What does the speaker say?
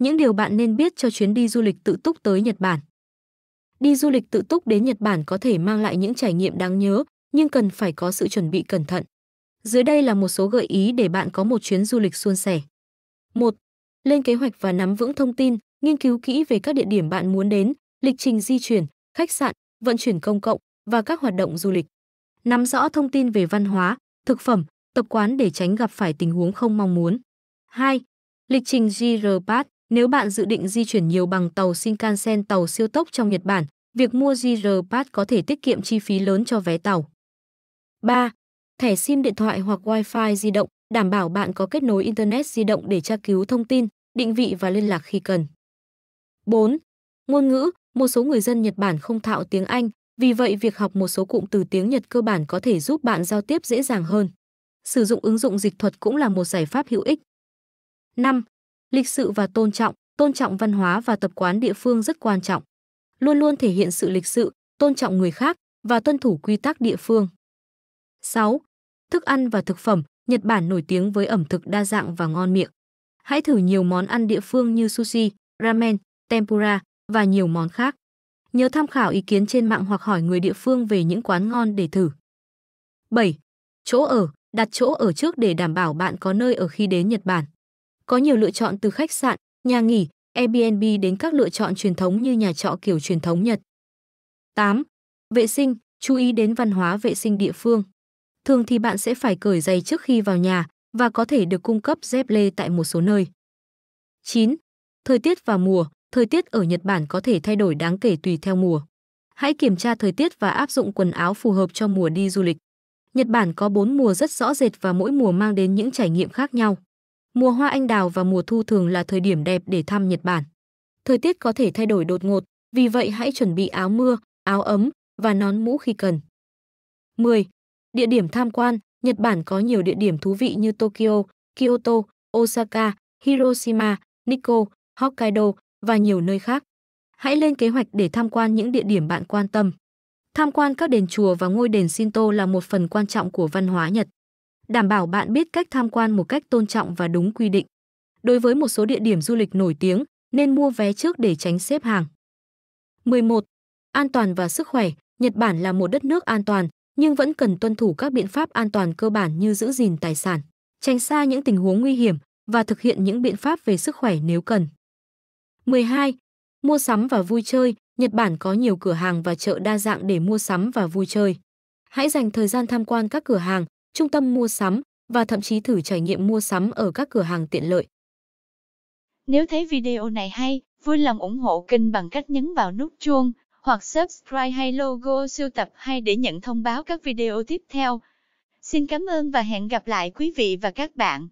Những điều bạn nên biết cho chuyến đi du lịch tự túc tới Nhật Bản. Đi du lịch tự túc đến Nhật Bản có thể mang lại những trải nghiệm đáng nhớ, nhưng cần phải có sự chuẩn bị cẩn thận. Dưới đây là một số gợi ý để bạn có một chuyến du lịch suôn sẻ. 1. Lên kế hoạch và nắm vững thông tin, nghiên cứu kỹ về các địa điểm bạn muốn đến, lịch trình di chuyển, khách sạn, vận chuyển công cộng và các hoạt động du lịch. Nắm rõ thông tin về văn hóa, thực phẩm, tập quán để tránh gặp phải tình huống không mong muốn. 2. Lịch trình JR Pass nếu bạn dự định di chuyển nhiều bằng tàu Shinkansen tàu siêu tốc trong Nhật Bản, việc mua JR Pass có thể tiết kiệm chi phí lớn cho vé tàu. 3. Thẻ SIM điện thoại hoặc Wi-Fi di động, đảm bảo bạn có kết nối Internet di động để tra cứu thông tin, định vị và liên lạc khi cần. 4. Ngôn ngữ, một số người dân Nhật Bản không thạo tiếng Anh, vì vậy việc học một số cụm từ tiếng Nhật cơ bản có thể giúp bạn giao tiếp dễ dàng hơn. Sử dụng ứng dụng dịch thuật cũng là một giải pháp hữu ích. 5. Lịch sự và tôn trọng, tôn trọng văn hóa và tập quán địa phương rất quan trọng. Luôn luôn thể hiện sự lịch sự, tôn trọng người khác và tuân thủ quy tắc địa phương. 6. Thức ăn và thực phẩm, Nhật Bản nổi tiếng với ẩm thực đa dạng và ngon miệng. Hãy thử nhiều món ăn địa phương như sushi, ramen, tempura và nhiều món khác. Nhớ tham khảo ý kiến trên mạng hoặc hỏi người địa phương về những quán ngon để thử. 7. Chỗ ở, đặt chỗ ở trước để đảm bảo bạn có nơi ở khi đến Nhật Bản có nhiều lựa chọn từ khách sạn, nhà nghỉ, Airbnb đến các lựa chọn truyền thống như nhà trọ kiểu truyền thống Nhật. 8. Vệ sinh, chú ý đến văn hóa vệ sinh địa phương. Thường thì bạn sẽ phải cởi giày trước khi vào nhà và có thể được cung cấp dép lê tại một số nơi. 9. Thời tiết và mùa, thời tiết ở Nhật Bản có thể thay đổi đáng kể tùy theo mùa. Hãy kiểm tra thời tiết và áp dụng quần áo phù hợp cho mùa đi du lịch. Nhật Bản có 4 mùa rất rõ rệt và mỗi mùa mang đến những trải nghiệm khác nhau. Mùa hoa anh đào và mùa thu thường là thời điểm đẹp để thăm Nhật Bản. Thời tiết có thể thay đổi đột ngột, vì vậy hãy chuẩn bị áo mưa, áo ấm và nón mũ khi cần. 10. Địa điểm tham quan Nhật Bản có nhiều địa điểm thú vị như Tokyo, Kyoto, Osaka, Hiroshima, Nikko, Hokkaido và nhiều nơi khác. Hãy lên kế hoạch để tham quan những địa điểm bạn quan tâm. Tham quan các đền chùa và ngôi đền Shinto là một phần quan trọng của văn hóa Nhật đảm bảo bạn biết cách tham quan một cách tôn trọng và đúng quy định. Đối với một số địa điểm du lịch nổi tiếng, nên mua vé trước để tránh xếp hàng. 11. An toàn và sức khỏe. Nhật Bản là một đất nước an toàn, nhưng vẫn cần tuân thủ các biện pháp an toàn cơ bản như giữ gìn tài sản, tránh xa những tình huống nguy hiểm và thực hiện những biện pháp về sức khỏe nếu cần. 12. Mua sắm và vui chơi. Nhật Bản có nhiều cửa hàng và chợ đa dạng để mua sắm và vui chơi. Hãy dành thời gian tham quan các cửa hàng, trung tâm mua sắm và thậm chí thử trải nghiệm mua sắm ở các cửa hàng tiện lợi. Nếu thấy video này hay, vui lòng ủng hộ kênh bằng cách nhấn vào nút chuông hoặc subscribe hay logo siêu tập hay để nhận thông báo các video tiếp theo. Xin cảm ơn và hẹn gặp lại quý vị và các bạn.